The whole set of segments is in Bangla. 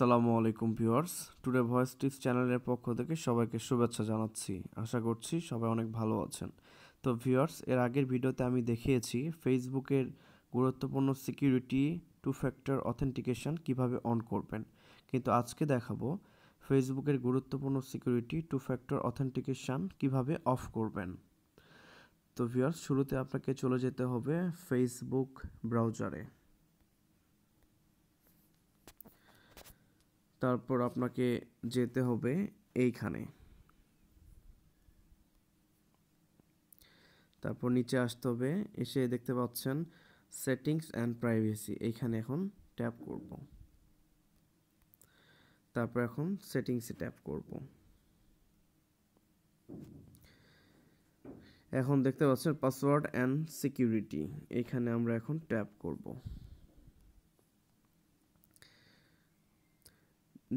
সালামু আলাইকুম ভিউয়ার্স টুডে ভয়েস টিপস চ্যানেলের পক্ষ থেকে সবাইকে শুভেচ্ছা জানাচ্ছি আশা করছি সবাই অনেক ভালো আছেন তো ভিউয়ার্স এর আগের ভিডিওতে আমি দেখিয়েছি ফেসবুকের গুরুত্বপূর্ণ সিকিউরিটি টু ফ্যাক্টর অথেন্টিকেশন কিভাবে অন করবেন কিন্তু আজকে দেখাবো ফেসবুকের গুরুত্বপূর্ণ সিকিউরিটি টু ফ্যাক্টর অথেন্টিকেশন কিভাবে অফ করবেন তো ভিউয়ার্স শুরুতে আপনাকে চলে যেতে হবে ফেসবুক ব্রাউজারে তারপর আপনাকে যেতে হবে এইখানে তারপর নিচে আসতে হবে এসে দেখতে পাচ্ছেন সেটিংস অ্যান্ড প্রাইভেসি এইখানে এখন ট্যাপ করব তারপর এখন সেটিংসে ট্যাপ করব এখন দেখতে পাচ্ছেন পাসওয়ার্ড অ্যান্ড সিকিউরিটি এখানে আমরা এখন ট্যাপ করব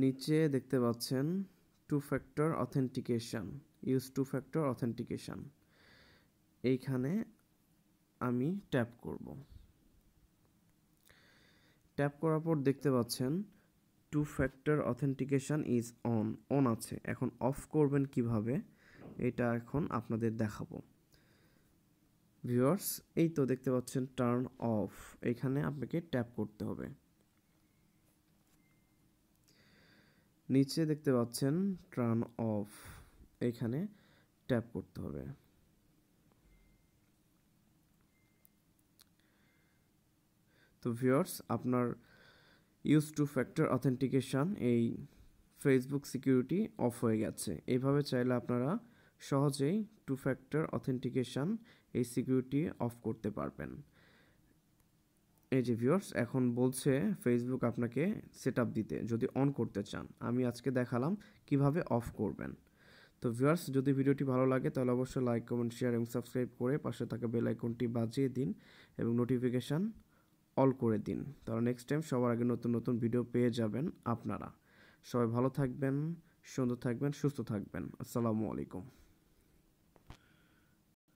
নিচে দেখতে পাচ্ছেন two factor authentication use two factor authentication এইখানে আমি ট্যাপ করব ট্যাপ করার পর দেখতে পাচ্ছেন two factor authentication is on on আছে এখন অফ করবেন কিভাবে এটা এখন আপনাদের দেখাবো ভিউয়ার্স এই তো দেখতে পাচ্ছেন টার্ন অফ এখানে আপনাকে ট্যাপ করতে হবে নিচে দেখতে পাচ্ছেন টার্ন অফ এখানে ট্যাপ করতে হবে তো ভিওর্স আপনার ইউজ টু ফ্যাক্টর অথেন্টিকেশান এই ফেসবুক সিকিউরিটি অফ হয়ে গেছে এভাবে চাইলে আপনারা সহজেই টু ফ্যাক্টর অথেন্টিকেশান এই সিকিউরিটি অফ করতে পারবেন এই যে ভিউয়ার্স এখন বলছে ফেসবুক আপনাকে সেট দিতে যদি অন করতে চান আমি আজকে দেখালাম কিভাবে অফ করবেন তো ভিউয়ার্স যদি ভিডিওটি ভালো লাগে তাহলে অবশ্যই লাইক কমেন্ট শেয়ার এবং সাবস্ক্রাইব করে পাশে থাকা বেল আইকনটি বাজিয়ে দিন এবং নোটিফিকেশান অল করে দিন তাহলে নেক্সট টাইম সবার আগে নতুন নতুন ভিডিও পেয়ে যাবেন আপনারা সবাই ভালো থাকবেন সুন্দর থাকবেন সুস্থ থাকবেন আসসালামু আলাইকুম